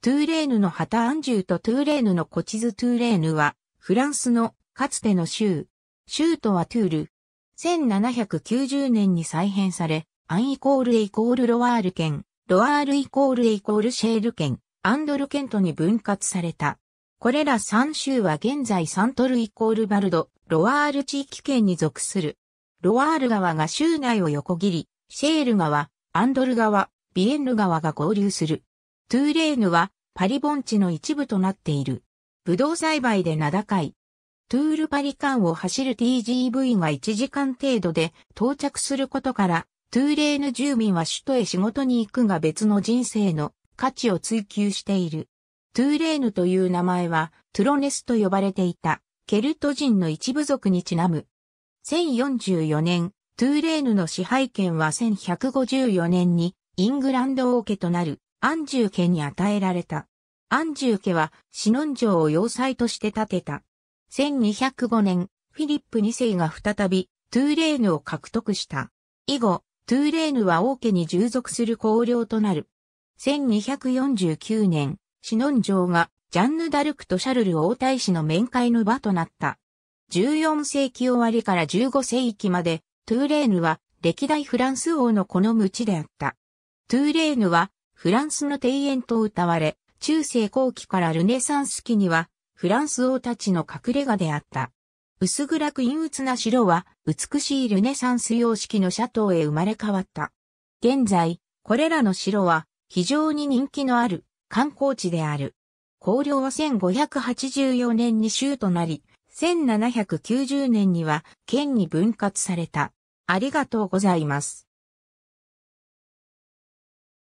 トゥーレーヌの旗アンジューとトゥーレーヌの古地図トゥーレーヌは、フランスのかつての州。州とはトゥール。1790年に再編され、アンイコールイコールロワール県、ロワールイコールイコールシェール県、アンドル県とに分割された。これら3州は現在サントルイコールバルド、ロワール地域圏に属する。ロワール川が州内を横切り、シェール川、アンドル川、ビエンヌ川が合流する。トゥーレーヌはパリ盆地の一部となっている。ブドウ栽培で名高い。トゥールパリ間を走る TGV が1時間程度で到着することから、トゥーレーヌ住民は首都へ仕事に行くが別の人生の価値を追求している。トゥーレーヌという名前は、トゥロネスと呼ばれていた、ケルト人の一部族にちなむ。1044年、トゥーレーヌの支配権は1154年にイングランド王家となる安住家に与えられた。安住家は、シノン城を要塞として建てた。1205年、フィリップ2世が再び、トゥーレーヌを獲得した。以後、トゥーレーヌは王家に従属する公領となる。1249年、シノン城が、ジャンヌ・ダルクとシャルル王太子の面会の場となった。14世紀終わりから15世紀まで、トゥーレーヌは歴代フランス王の好む地であった。トゥーレーヌはフランスの庭園と謳われ、中世後期からルネサンス期には、フランス王たちの隠れ家であった。薄暗く陰鬱な城は、美しいルネサンス様式のシャトーへ生まれ変わった。現在、これらの城は、非常に人気のある観光地である。公領は1584年に州となり、1790年には県に分割された。ありがとうございます。